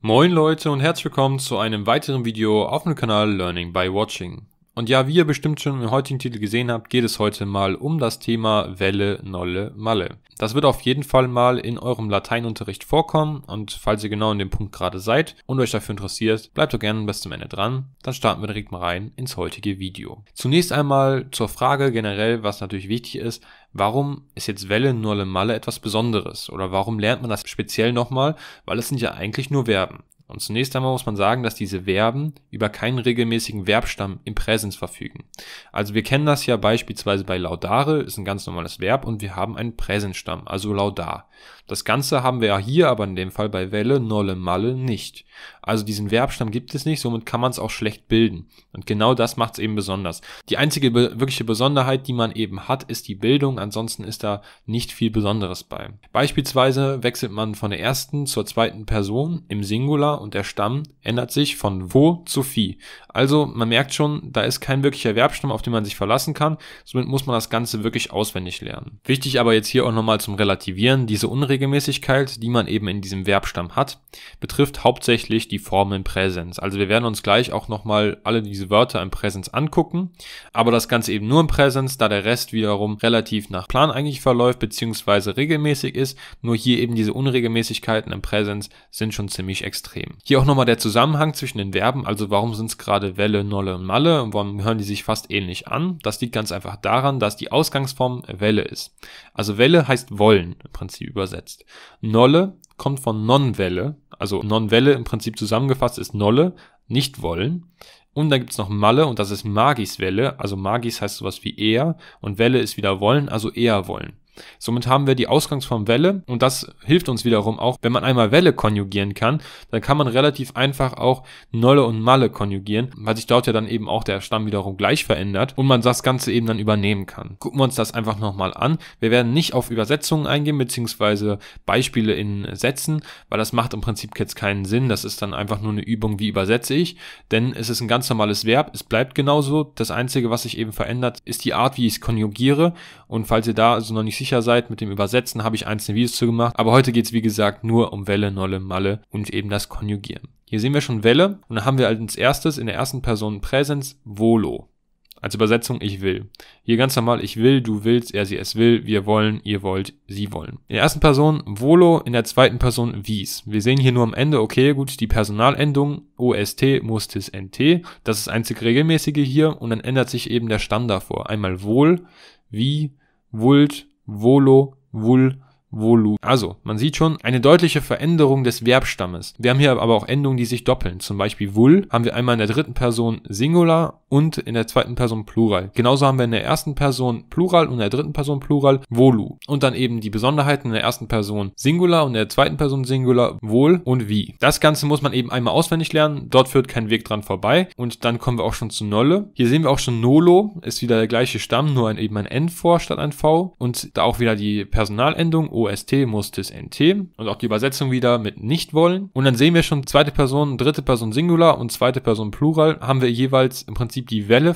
Moin Leute und herzlich willkommen zu einem weiteren Video auf dem Kanal Learning by Watching. Und ja, wie ihr bestimmt schon im heutigen Titel gesehen habt, geht es heute mal um das Thema Welle, Nolle, Malle. Das wird auf jeden Fall mal in eurem Lateinunterricht vorkommen und falls ihr genau in dem Punkt gerade seid und euch dafür interessiert, bleibt doch gerne bis zum Ende dran. Dann starten wir direkt mal rein ins heutige Video. Zunächst einmal zur Frage generell, was natürlich wichtig ist, warum ist jetzt Welle, Nolle, Malle etwas Besonderes? Oder warum lernt man das speziell nochmal? Weil es sind ja eigentlich nur Verben. Und zunächst einmal muss man sagen, dass diese Verben über keinen regelmäßigen Verbstamm im Präsens verfügen. Also wir kennen das ja beispielsweise bei laudare, ist ein ganz normales Verb und wir haben einen Präsensstamm, also laudar. Das Ganze haben wir ja hier aber in dem Fall bei Welle, Nolle, Malle nicht. Also diesen Verbstamm gibt es nicht, somit kann man es auch schlecht bilden. Und genau das macht es eben besonders. Die einzige be wirkliche Besonderheit, die man eben hat, ist die Bildung. Ansonsten ist da nicht viel Besonderes bei. Beispielsweise wechselt man von der ersten zur zweiten Person im Singular und der Stamm ändert sich von wo zu wie. Also man merkt schon, da ist kein wirklicher Verbstamm, auf den man sich verlassen kann. Somit muss man das Ganze wirklich auswendig lernen. Wichtig aber jetzt hier auch nochmal zum Relativieren. Diese Unregelmäßigkeit, die man eben in diesem Verbstamm hat, betrifft hauptsächlich die die Form im Präsens. Also wir werden uns gleich auch nochmal alle diese Wörter im Präsens angucken, aber das Ganze eben nur im Präsens, da der Rest wiederum relativ nach Plan eigentlich verläuft, beziehungsweise regelmäßig ist. Nur hier eben diese Unregelmäßigkeiten im Präsens sind schon ziemlich extrem. Hier auch nochmal der Zusammenhang zwischen den Verben, also warum sind es gerade Welle, Nolle und Malle und warum hören die sich fast ähnlich an? Das liegt ganz einfach daran, dass die Ausgangsform Welle ist. Also Welle heißt wollen, im Prinzip übersetzt. Nolle kommt von Non-Welle, also Non-Welle im Prinzip zusammengefasst ist Nolle, nicht wollen. Und dann gibt's noch Malle und das ist Magis Welle. Also Magis heißt sowas wie eher und Welle ist wieder wollen, also eher wollen. Somit haben wir die Ausgangsform Welle und das hilft uns wiederum auch, wenn man einmal Welle konjugieren kann, dann kann man relativ einfach auch Nolle und Malle konjugieren, weil sich dort ja dann eben auch der Stamm wiederum gleich verändert und man das Ganze eben dann übernehmen kann. Gucken wir uns das einfach nochmal an. Wir werden nicht auf Übersetzungen eingehen, beziehungsweise Beispiele in Sätzen, weil das macht im Prinzip jetzt keinen Sinn. Das ist dann einfach nur eine Übung, wie übersetze ich, denn es ist ein ganz normales Verb, es bleibt genauso. Das Einzige, was sich eben verändert, ist die Art, wie ich es konjugiere und falls ihr da also noch nicht sicher sicher seid mit dem Übersetzen, habe ich einzelne Videos zu gemacht. Aber heute geht es wie gesagt nur um Welle, Nolle, Malle und eben das Konjugieren. Hier sehen wir schon Welle und dann haben wir als erstes in der ersten Person Präsens Volo. Als Übersetzung ich will. Hier ganz normal ich will, du willst, er, sie, es will, wir wollen, ihr wollt, sie wollen. In der ersten Person volo, in der zweiten Person wies. Wir sehen hier nur am Ende, okay, gut, die Personalendung ost mustis nt, das ist einzig regelmäßige hier und dann ändert sich eben der Stamm davor. Einmal wohl, wie, wult, Volo, Wul, volu. Also, man sieht schon eine deutliche Veränderung des Verbstammes. Wir haben hier aber auch Endungen, die sich doppeln. Zum Beispiel vul haben wir einmal in der dritten Person Singular und in der zweiten Person Plural. Genauso haben wir in der ersten Person Plural und in der dritten Person Plural volu. Und dann eben die Besonderheiten in der ersten Person Singular und in der zweiten Person Singular wohl und wie. Das Ganze muss man eben einmal auswendig lernen. Dort führt kein Weg dran vorbei. Und dann kommen wir auch schon zu Nolle. Hier sehen wir auch schon Nolo. Ist wieder der gleiche Stamm, nur ein, eben ein N vor statt ein V. Und da auch wieder die Personalendung OST muss NT und auch die Übersetzung wieder mit nicht wollen. Und dann sehen wir schon zweite Person, dritte Person Singular und zweite Person Plural haben wir jeweils im Prinzip die welle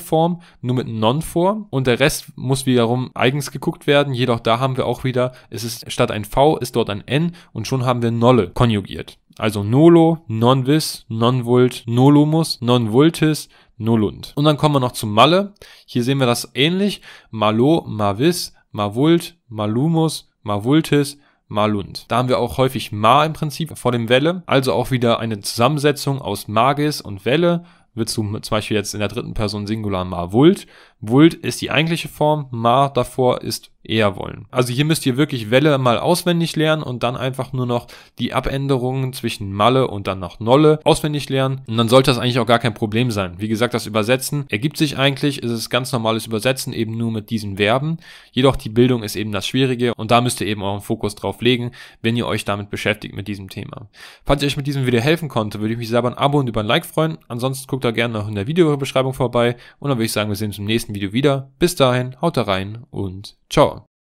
nur mit Non-Form und der Rest muss wiederum eigens geguckt werden. Jedoch da haben wir auch wieder, es ist statt ein V ist dort ein N und schon haben wir Nolle konjugiert. Also Nolo, Non Vis, Non Vult, Nolumus, Non Vultis, Nolund. Und dann kommen wir noch zu Malle. Hier sehen wir das ähnlich. Malo, Mavis, Mavult, Malumus, Mavultis, Malund. Da haben wir auch häufig Ma im Prinzip vor dem Welle, also auch wieder eine Zusammensetzung aus Magis und Welle wird zum Beispiel jetzt in der dritten Person Singular Ma Vult. Vult ist die eigentliche Form, Ma davor ist eher wollen. Also hier müsst ihr wirklich Welle mal auswendig lernen und dann einfach nur noch die Abänderungen zwischen Malle und dann noch Nolle auswendig lernen. Und dann sollte das eigentlich auch gar kein Problem sein. Wie gesagt, das Übersetzen ergibt sich eigentlich, ist es ganz normales Übersetzen, eben nur mit diesen Verben. Jedoch die Bildung ist eben das Schwierige und da müsst ihr eben euren Fokus drauf legen, wenn ihr euch damit beschäftigt mit diesem Thema. Falls ich euch mit diesem Video helfen konnte, würde ich mich selber ein Abo und über ein Like freuen. Ansonsten guckt da gerne noch in der Videobeschreibung vorbei und dann würde ich sagen, wir sehen uns im nächsten Video wieder. Bis dahin, haut da rein und Ciao.